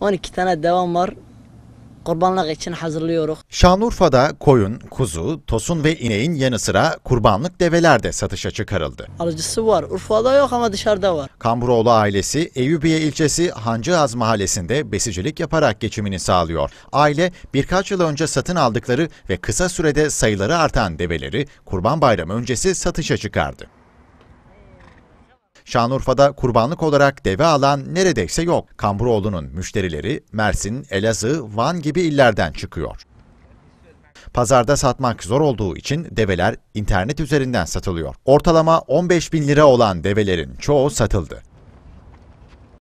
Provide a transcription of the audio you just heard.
12 tane devam var. Kurbanlık için hazırlıyoruz. Şanlıurfa'da koyun, kuzu, tosun ve ineğin yanı sıra kurbanlık develer de satışa çıkarıldı. Alıcısı var. Urfa'da yok ama dışarıda var. Kamburoğlu ailesi Eyüpiye ilçesi Hancıaz mahallesinde besicilik yaparak geçimini sağlıyor. Aile birkaç yıl önce satın aldıkları ve kısa sürede sayıları artan develeri Kurban Bayramı öncesi satışa çıkardı. Şanlıurfa'da kurbanlık olarak deve alan neredeyse yok. Kamburoğlu'nun müşterileri Mersin, Elazığ, Van gibi illerden çıkıyor. Pazarda satmak zor olduğu için develer internet üzerinden satılıyor. Ortalama 15 bin lira olan develerin çoğu satıldı.